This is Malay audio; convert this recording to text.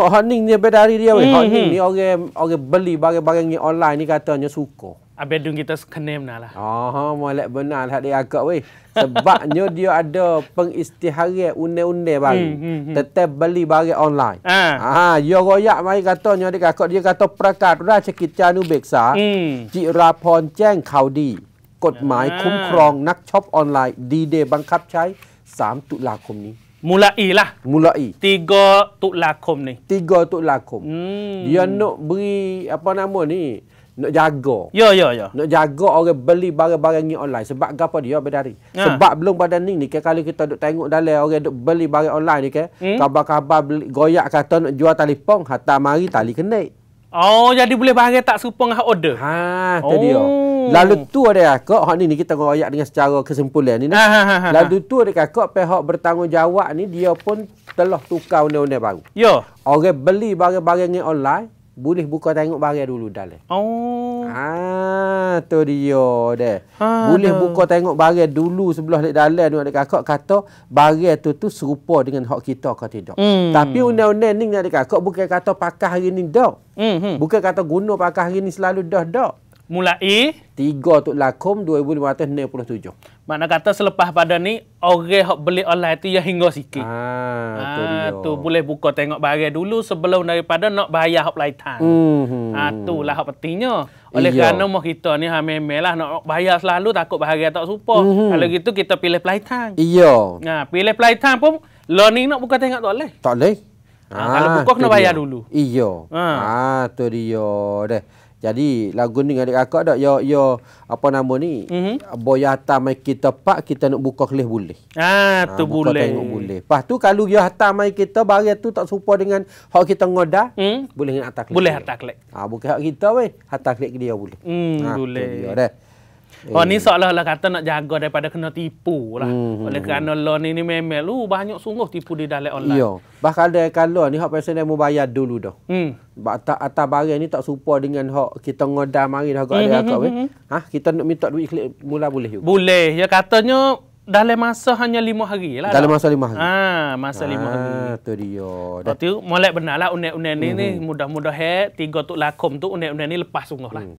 tengok Honing ni Habis dari dia Honing hmm, hmm. ni orang Orang beli Barang-barang ni online ni Katanya suka Abang dung kita kena benar lah Oh Malik benar lah Dia agak weh Sebabnya dia ada pengistihara Unai-unai barang hmm, Tetap beli barang online Ha Ha Dia royak mari katanya Dia kakak dia kata Perakat Raja kita ni beksa Cik Rapon Ceng Kau ah. di กฎหมายคุ้มครองนักช็อปออนไลน์ดีเดย์บังคับใช้3ตุลาคมนี้ Mulai lah. Mulai. Tiga Tuk Lakum ni. Tiga Tuk Lakum. Hmm. Dia nak beri apa nama ni? Nak jaga. Ya, ya, ya. Nak jaga orang beli barang-barang ni online. Sebab apa dia berdari? Ha. Sebab belum pada ni ni. Kan, kalau kita duk tengok dalam orang duk beli barang online ni ke. Kan, hmm? kabar beli, goyak kata nak jual telefon. Hatta mari tali kena. Oh, jadi boleh barang tak serupa dengan order? Ha, tu oh. dia. Oh. Lalu tu ada kakak, hak ni ni kita ngoyak dengan secara kesimpulan ni. Nah. Ha, ha, ha, Lalu tu ada kakak pihak bertanggungjawab ni dia pun telah tukar undang-undang baru. Ya. Orang beli barang-barang ni online boleh buka tengok barang dulu dalam. Oh. Ha tu dia deh. Ha, boleh aduh. buka tengok barang dulu sebelum nak dalam ada kakak kata barang tu tu serupa dengan hak kita ke tidak. Hmm. Tapi undang-undang ni ada kakak bukan kata pakai hari ni dah. Hmm, hmm. Bukan kata guna pakai hari ni selalu dah dah mulai 3 tu lakum 2567. Makna kata selepas pada ni orang hok beli online tu ya hingga sikit. Ha, ah, ah, tu, tu boleh buka tengok barang dulu sebelum daripada nak bayar hok laitan. Hmm. Ah, tu lah hok pentingnya. Oleh iyo. kerana mah kita ni hame melah nak bayar selalu takut bahagia tak serupa. Mm-hmm. Kalau gitu kita pilih pelaitan. Iya. Nah, pilih pelaitan pun learning nak buka tengok tak boleh. Tak boleh. Ah, kalau buka kena ah, bayar dulu. Iya. Ah. ah, tu dia. Deh. Jadi lagu ni dengan adik kakak dak yo yo apa nama ni? Mm-hmm. Boya hantar mai kita pak kita nak buka kelih boleh. Ah, ah tu ha, boleh. Tengok boleh. Pas tu kalau dia hantar mai kita barang tu tak serupa dengan hak kita ngoda, mm. boleh nak hantar kelih. Boleh hantar kelih. Ah ha, bukan hak kita weh, hantar kelih dia boleh. Mm, ha, boleh. Dia, dah. Hmm. Oh ni seolah lah kata nak jaga daripada kena tipu lah. Hmm. Oleh kerana law ni ni memang lu uh, banyak sungguh tipu di dalam online. Ya. Bahkan ada kalau ni hak pesan dia mau bayar dulu dah. Hmm. Atas, atas barang ni tak serupa dengan hak kita ngodam mari dah ada hmm. dia hmm. Ha kita nak minta duit klik mula boleh juga. Boleh. Ya katanya dalam masa hanya lima hari lah. Dalam masa lima hari. Ah, masa lima ha, hari. Tu dia. Dan... Tapi mulai benar lah unik-unik ni, hmm. ni mhm. mudah he. tiga tu lakom tu unik-unik ni lepas sungguh lah. Hmm.